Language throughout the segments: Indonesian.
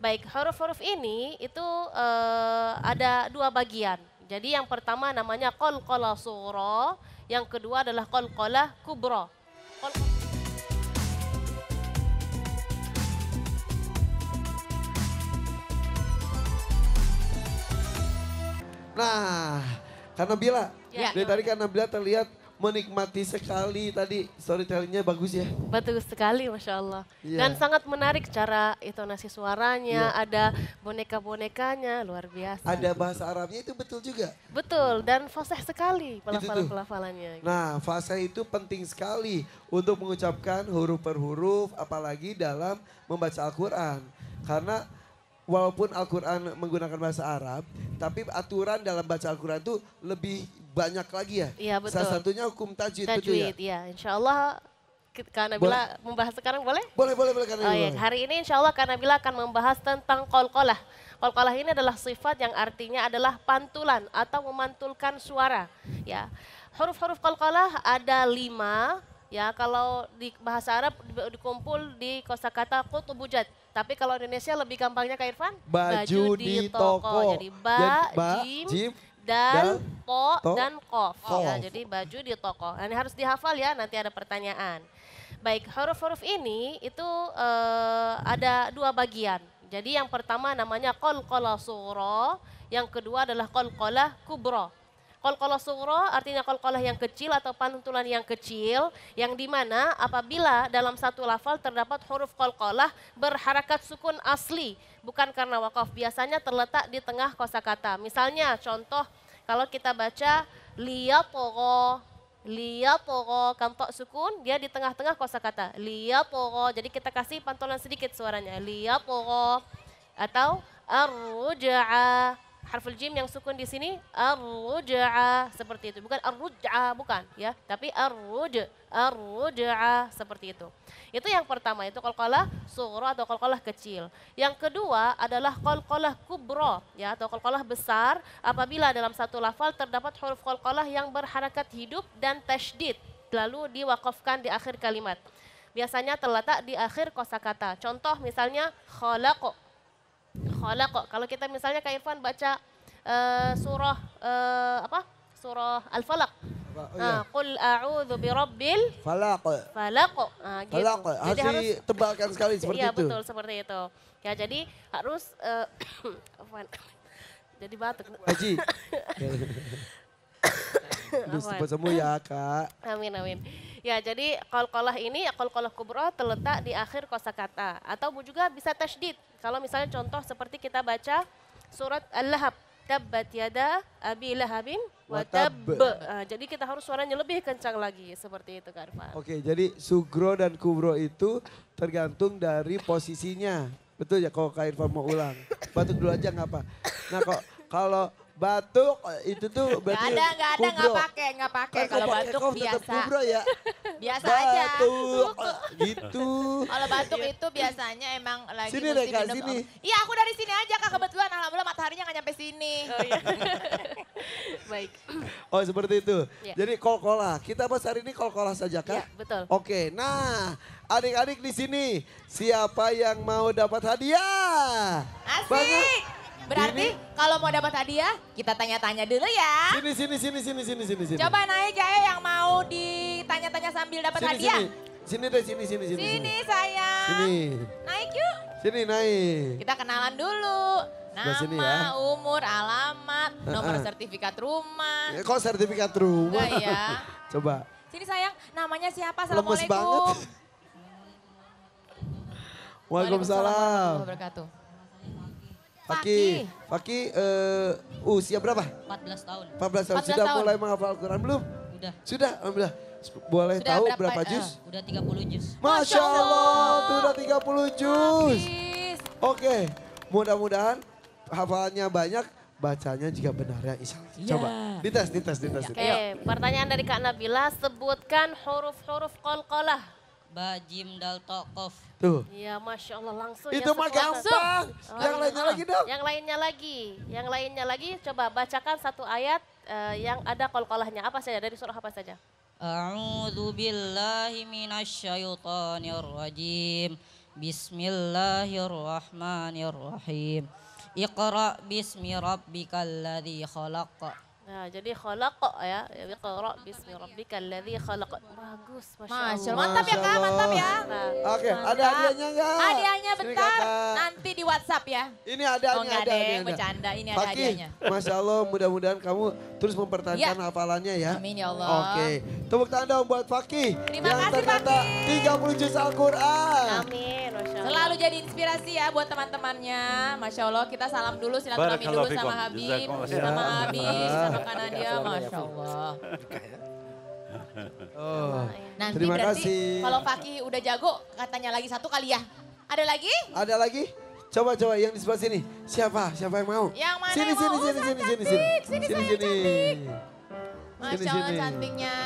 Baik, huruf-huruf ini itu uh, ada dua bagian. Jadi yang pertama namanya qalqalah sura, yang kedua adalah qalqalah kubra. Qol Nah, karena Bila, ya. dari tadi karena Bila terlihat menikmati sekali tadi storytellingnya bagus ya. Betul sekali, masya Allah. Yeah. Dan sangat menarik cara intonasi suaranya, yeah. ada boneka-bonekanya, luar biasa. Ada bahasa Arabnya itu betul juga. Betul, dan fasih sekali pelafalan-pelafalannya. Nah, fasih itu penting sekali untuk mengucapkan huruf per huruf, apalagi dalam membaca Al-Quran. Karena walaupun Al-Quran menggunakan bahasa Arab, tapi aturan dalam baca Al-Quran itu lebih banyak lagi ya. Iya betul. Salah satunya hukum tajwid, tajwid betul ya? insya Allah karena bila membahas sekarang boleh? Boleh, boleh, boleh. Karena oh, iya. Hari ini insya Allah karena bila akan membahas tentang kolkolah. Kolkolah ini adalah sifat yang artinya adalah pantulan atau memantulkan suara. Ya, Huruf-huruf kolkolah ada lima, ya kalau di bahasa Arab dikumpul di kosakata kutubujat. Tapi kalau Indonesia lebih gampangnya Kak Irfan, baju, baju di, toko. di toko. Jadi ba, ba jim, jim dan, po to, dan kof. Ya, kof. Ya, jadi baju di toko. Ini harus dihafal ya, nanti ada pertanyaan. Baik, huruf-huruf ini itu uh, ada dua bagian. Jadi yang pertama namanya kolkola suro, yang kedua adalah kolkola kubro. Kolkola suro artinya kolkolah yang kecil atau pantulan yang kecil, yang dimana apabila dalam satu lafal terdapat huruf kolkolah berharakat sukun asli, bukan karena wakaf biasanya terletak di tengah kosakata. Misalnya contoh kalau kita baca lia liyatogha kantok sukun dia di tengah-tengah kosakata liyatogha. Jadi kita kasih pantulan sedikit suaranya liyatogha atau arruja'a harful jim yang sukun di sini arruja'a seperti itu. Bukan arruja'a, bukan ya, tapi arruj arruja'a seperti itu. Itu yang pertama itu qalqalah sughra atau qalqalah kecil. Yang kedua adalah qalqalah kubra ya atau qalqalah besar apabila dalam satu lafal terdapat huruf qalqalah yang berharakat hidup dan tasydid lalu diwakafkan di akhir kalimat. Biasanya terletak di akhir kosakata. Contoh misalnya khalaq Kholak kok Kalau kita misalnya Kak Irfan baca uh, surah uh, apa? Surah Al-Falaq. Oh, nah, iya. qul a'udzu birabbil falaq. Falaq. Nah, gitu. Falak jadi harus tebalkan sekali seperti iya, itu. Iya, betul seperti itu. Ya, jadi harus uh, jadi batuk. Haji. Terus sembuh ya, Kak. Amin, amin. Ya, jadi kolah ini ya kolah kubro terletak di akhir kosakata atau juga bisa tasydid. Kalau misalnya contoh seperti kita baca surat Al-Lahab, tabbat yada abi lahabin watab. Nah, jadi kita harus suaranya lebih kencang lagi seperti itu Karfa. Oke, jadi sugro dan kubro itu tergantung dari posisinya. Betul ya kalau Kak Irfan mau ulang. Batuk dulu aja nggak apa. Nah kok kalau batuk itu tuh berarti Gak ada, nggak ada, nggak pakai, nggak pakai. Eh, Kalau batuk eh, biasa. Kubro ya. Biasa batuk, aja. Batuk, gitu. Kalau batuk itu biasanya emang lagi sini musim Reka, Sini. Iya aku dari sini aja kak kebetulan alhamdulillah mataharinya nggak nyampe sini. Oh, iya. Baik. Oh seperti itu. Ya. Jadi kol-kola. Kita pas hari ini kol-kola saja kak? Ya, betul. Oke, nah adik-adik di sini siapa yang mau dapat hadiah? Asik. Banyak Berarti kalau mau dapat hadiah, kita tanya-tanya dulu ya. Sini, sini, sini, sini, sini, sini. sini. Coba naik ya eh, yang mau ditanya-tanya sambil dapat hadiah. Sini. Sini deh, sini, sini, sini. Sini, saya sayang. Sini. Naik yuk. Sini, naik. Kita kenalan dulu. Nama, sini ya. umur, alamat, nomor sertifikat rumah. Ya, kok sertifikat rumah? Enggak ya. Coba. Sini sayang, namanya siapa? Assalamualaikum. Lemes Waalaikumsalam. Waalaikumsalam. Waalaikumsalam. Faki. Faki eh, uh, usia berapa? 14 tahun. 14 tahun. 14 Sudah tahun. mulai menghafal Al-Quran belum? Sudah. Sudah, alhamdulillah. Boleh Sudah tahu berapa, berapa eh, jus? Uh, udah 30 jus. Masya Allah, sudah 30 jus. Oke, okay. mudah-mudahan hafalannya banyak, bacanya juga benar ya insya Yeah. Coba, dites, dites, dites. Iya. Oke, okay. pertanyaan dari Kak Nabila, sebutkan huruf-huruf kol-kolah. Bajim Dal Tokof. Tuh. Iya, Masya Allah langsung Itu ya. mah gampang. Oh, yang iya. lainnya lagi dong. Yang lainnya lagi. Yang lainnya lagi coba bacakan satu ayat uh, yang ada kol-kolahnya Apa saja? Dari surah apa saja? A'udhu billahi minasyaitonir Bismillahirrahmanirrahim. Iqra bismi rabbikal ladzi khalaqa Nah, jadi khalaq ya. Jadi qara bismi rabbikal ladzi khalaq. Bagus, masyaallah. Mantap ya Kak, mantap ya. Nah, Oke, okay, ada hadiahnya enggak? Hadiahnya bentar, nanti di WhatsApp ya. Ini ada oh, ada, ada, ada. bercanda, ini ada Haki, hadiahnya. Masya Allah, mudah-mudahan kamu terus mempertahankan ya. hafalannya ya. Amin ya Allah. Oke, okay. tepuk tangan dong buat Fakih. Terima yang kasih ternyata Fakih. 30 juz Al-Quran. Amin. Selalu jadi inspirasi ya buat teman-temannya. Masya Allah kita salam dulu silaturahmi dulu sama Habib, sama Habib, sama Kanadia. Masya Allah. Oh. Nanti Terima berarti kasih. kalau Fakih udah jago katanya lagi satu kali ya. Ada lagi? Ada lagi? Coba coba yang di sebelah sini. Siapa? Siapa yang mau? Yang mana sini, yang sini, mau? Sini, oh, sini, sini, sini, sini, sini, sini, sini. Masya Allah cantiknya.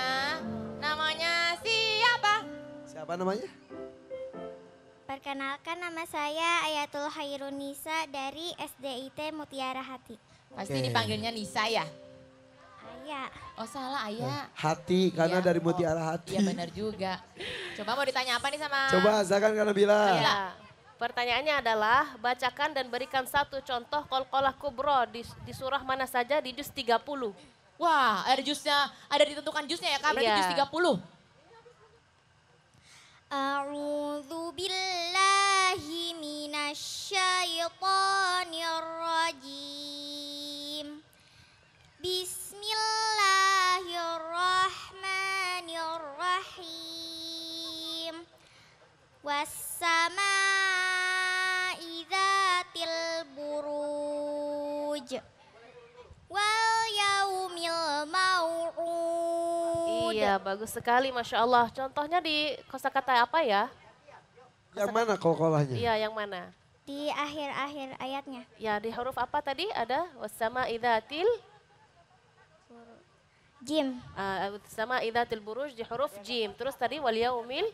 Namanya siapa? Siapa namanya? Perkenalkan nama saya Ayatul Hairun Nisa dari SDIT Mutiara Hati. Pasti ini dipanggilnya Nisa ya? Ayah. Oh salah Ayah eh, Hati karena Iya. dari mutiara hati. Iya benar juga. Coba mau ditanya apa nih sama? Coba Zakan karena bilang. Iya. Nah, pertanyaannya adalah bacakan dan berikan satu contoh Kolah kubro di, di surah mana saja di juz 30. Wah, ada juznya ada ditentukan juznya ya Kak, berarti Iya. juz 30. أعوذ Wal yaumil mau'ud. Iya, bagus sekali Masya Allah. Contohnya di kosa kata apa ya? Kosa yang mana kokolahnya? Iya, yang mana? Di akhir-akhir ayatnya. Ya, di huruf apa tadi ada? Wasama idatil? Jim. Uh, ah, sama idatil buruj di huruf jim. Terus tadi wal yaumil?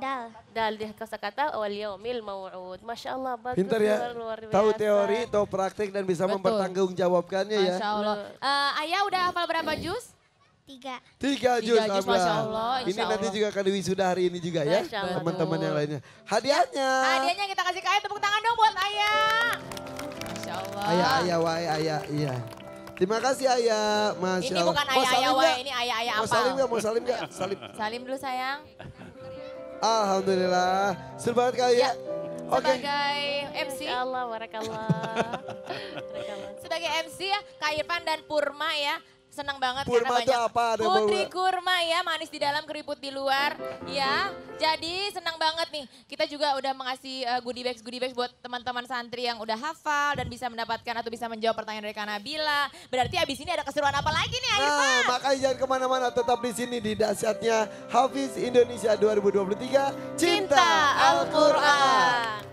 Dal. Dal di kata awal yaumil mau'ud. Masya Allah bagus. Pintar ya. Tahu teori, tahu praktik dan bisa Betul. mempertanggung ya. Masya Allah. Eh, ayah udah hafal berapa juz? Tiga. Tiga juz, Tiga Masya Allah. ini nanti juga akan diwisuda hari ini juga ya. Teman-teman yang lainnya. Hadiahnya. Hadiahnya kita kasih ke tepuk tangan dong buat ayah. Masya Allah. Ayah, ayah, wai, ayah, iya. Terima kasih ayah, Masya Allah. Ini bukan ayah-ayah, ayah, ini ayah-ayah apa? Mau salim gak, mau salim gak? Salim. Salim dulu sayang. Alhamdulillah. banget kaya. Ya. Oke. Sebagai MC. Allah, warakallah. Sebagai MC ya, Kak Irfan dan Purma ya senang banget kurma karena banyak apa, ada putri bawa. kurma ya manis di dalam keriput di luar ya jadi senang banget nih kita juga udah mengasih uh, goodie bags goodie bags buat teman-teman santri yang udah hafal dan bisa mendapatkan atau bisa menjawab pertanyaan dari Kanabila berarti abis ini ada keseruan apa lagi nih Airpa? Nah, makanya jangan kemana-mana tetap di sini di dasyatnya Hafiz Indonesia 2023 Cinta, Cinta Al-Quran. Al -Quran.